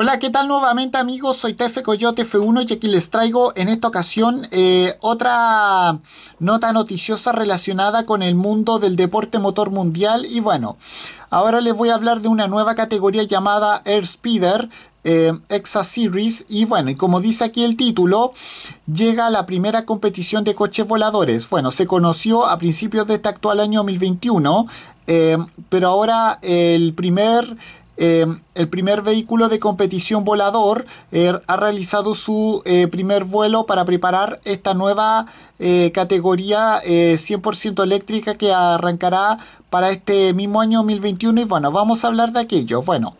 Hola, ¿qué tal nuevamente amigos? Soy Tefe Coyote F1 y aquí les traigo en esta ocasión eh, otra nota noticiosa relacionada con el mundo del deporte motor mundial y bueno, ahora les voy a hablar de una nueva categoría llamada Air Speeder eh, Exa Series y bueno, y como dice aquí el título, llega la primera competición de coches voladores. Bueno, se conoció a principios de este actual año 2021, eh, pero ahora el primer Em, el primer vehículo de competición volador eh, ha realizado su eh, primer vuelo para preparar esta nueva eh, categoría 100% eléctrica que arrancará para este mismo año 2021 y bueno, vamos a hablar de aquello. Bueno,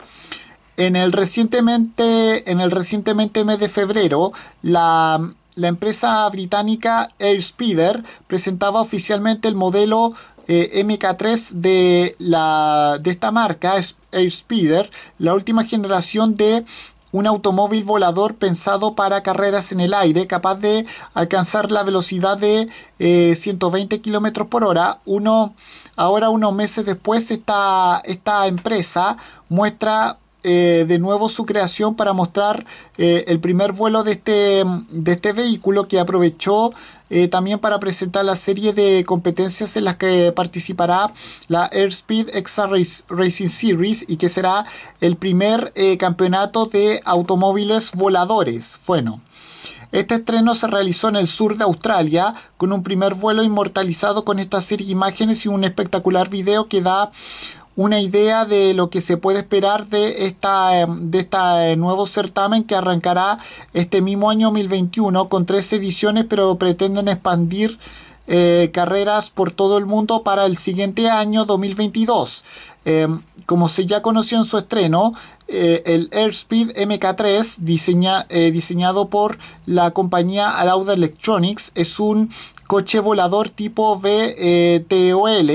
en el recientemente, en el recientemente mes de febrero, la empresa británica Airspeeder presentaba oficialmente el modelo MK3 de, la, de esta marca, Airspeeder, la última generación de un automóvil volador pensado para carreras en el aire, capaz de alcanzar la velocidad de 120 eh, km por hora. Uno, ahora, unos meses después, esta, esta empresa muestra eh, de nuevo su creación para mostrar eh, el primer vuelo de este, de este vehículo que aprovechó eh, también para presentar la serie de competencias en las que participará la Airspeed x Racing Series y que será el primer eh, campeonato de automóviles voladores. Bueno. Este estreno se realizó en el sur de Australia, con un primer vuelo inmortalizado con esta serie de imágenes y un espectacular video que da una idea de lo que se puede esperar de, esta, em, de este nuevo certamen que arrancará este mismo año 2021 con tres ediciones, pero pretenden expandir eh, carreras por todo el mundo para el siguiente año 2022. Em, como se ya conoció en su estreno, eh, el Airspeed MK3, eh, diseñado por la compañía Alauda Electronics, es un coche volador tipo VTOL,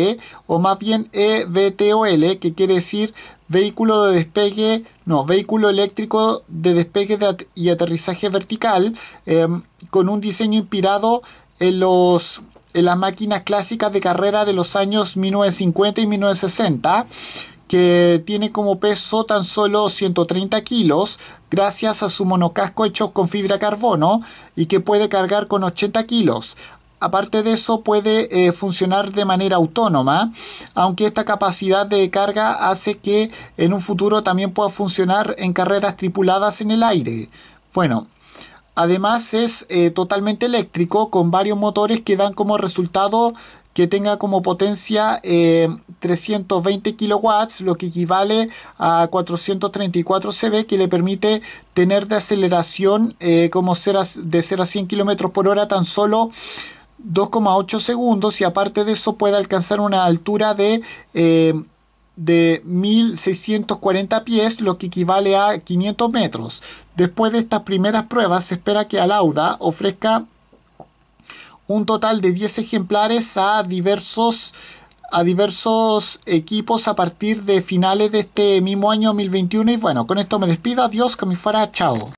o más bien EVTOL, que quiere decir vehículo de despegue, no, vehículo eléctrico de despegue y aterrizaje vertical, em, con un diseño inspirado en los en las máquinas clásicas de carrera de los años 1950 y 1960 que tiene como peso tan solo 130 kilos gracias a su monocasco hecho con fibra carbono y que puede cargar con 80 kilos. Aparte de eso puede eh, funcionar de manera autónoma, aunque esta capacidad de carga hace que en un futuro también pueda funcionar en carreras tripuladas en el aire. Bueno, Además es eh, totalmente eléctrico con varios motores que dan como resultado que tenga como potencia 320 eh, kilowatts, lo que equivale a 434 CV, que le permite tener de aceleración eh, como de 0 a 100 km por hora tan solo 2,8 segundos y aparte de eso puede alcanzar una altura de de 1640 pies, lo que equivale a 500 metros. Después de estas primeras pruebas, se espera que Alauda ofrezca un total de 10 ejemplares a diversos a diversos equipos a partir de finales de este mismo año 2021 y bueno, con esto me despido, adiós, que me fuera, chao.